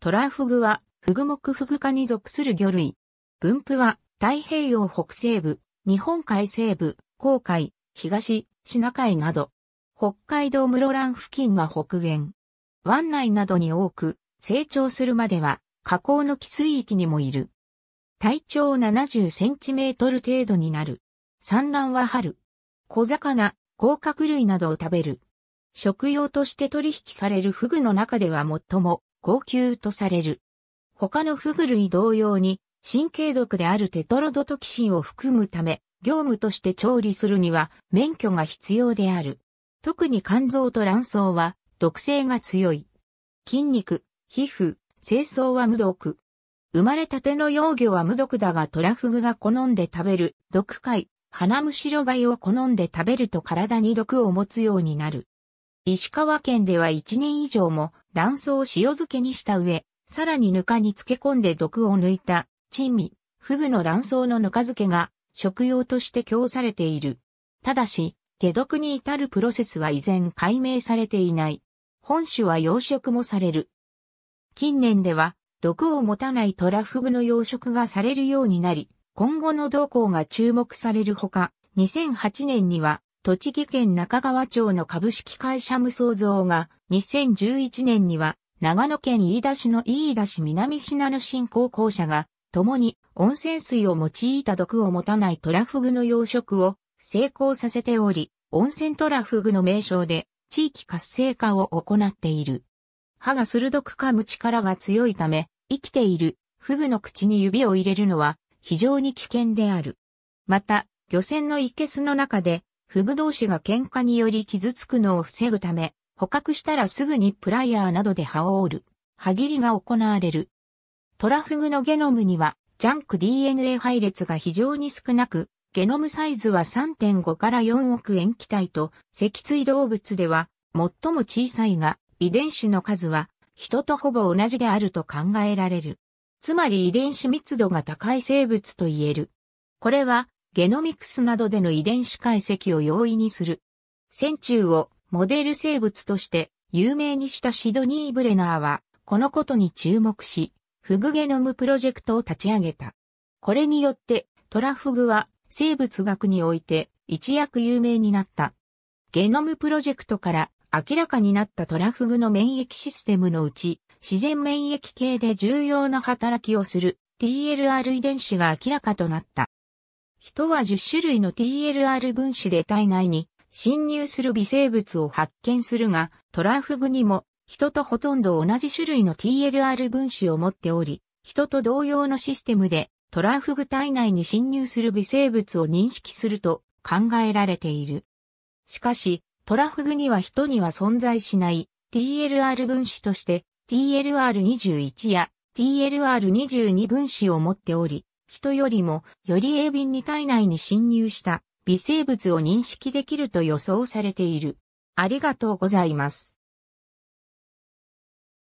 トラフグは、フグ目フグ科に属する魚類。分布は、太平洋北西部、日本海西部、黄海、東、シナ海など。北海道室蘭付近は北限。湾内などに多く、成長するまでは、河口の汽水域にもいる。体長70センチメートル程度になる。産卵は春。小魚、甲殻類などを食べる。食用として取引されるフグの中では最も高級とされる。他のフグ類同様に、神経毒であるテトロドトキシンを含むため、業務として調理するには免許が必要である。特に肝臓と卵巣は毒性が強い。筋肉、皮膚、清掃は無毒。生まれたての幼魚は無毒だがトラフグが好んで食べる毒貝、花むしろ貝を好んで食べると体に毒を持つようになる。石川県では1年以上も卵巣を塩漬けにした上、さらにぬかに漬け込んで毒を抜いた、珍味、フグの卵巣のぬか漬けが食用として供されている。ただし、下毒に至るプロセスは依然解明されていない。本種は養殖もされる。近年では、毒を持たないトラフグの養殖がされるようになり、今後の動向が注目されるほか、2008年には栃木県中川町の株式会社無創造が、2011年には、長野県飯田市の飯田市南信濃新高校舎が、共に温泉水を用いた毒を持たないトラフグの養殖を成功させており、温泉トラフグの名称で地域活性化を行っている。歯が鋭く噛む力が強いため、生きているフグの口に指を入れるのは非常に危険である。また、漁船の生けすの中でフグ同士が喧嘩により傷つくのを防ぐため、捕獲したらすぐにプライヤーなどで歯を折る、歯切りが行われる。トラフグのゲノムには、ジャンク DNA 配列が非常に少なく、ゲノムサイズは3.5から4億円気体と、脊椎動物では最も小さいが、遺伝子の数は人とほぼ同じであると考えられる。つまり遺伝子密度が高い生物と言える。これはゲノミクスなどでの遺伝子解析を容易にする。線虫をモデル生物として有名にしたシドニー・ブレナーは、このことに注目し、フグゲノムプロジェクトを立ち上げた。これによって、トラフグは生物学において一躍有名になった。ゲノムプロジェクトから明らかになったトラフグの免疫システムのうち、自然免疫系で重要な働きをする TLR 遺伝子が明らかとなった。人は10種類の TLR 分子で体内に侵入する微生物を発見するが、トラフグにも人とほとんど同じ種類の TLR 分子を持っており、人と同様のシステムでトラフグ体内に侵入する微生物を認識すると考えられている。しかし、トラフグには人には存在しない TLR 分子として TLR21 や TLR22 分子を持っており、人よりもより鋭敏に体内に侵入した微生物を認識できると予想されている。ありがとうございます。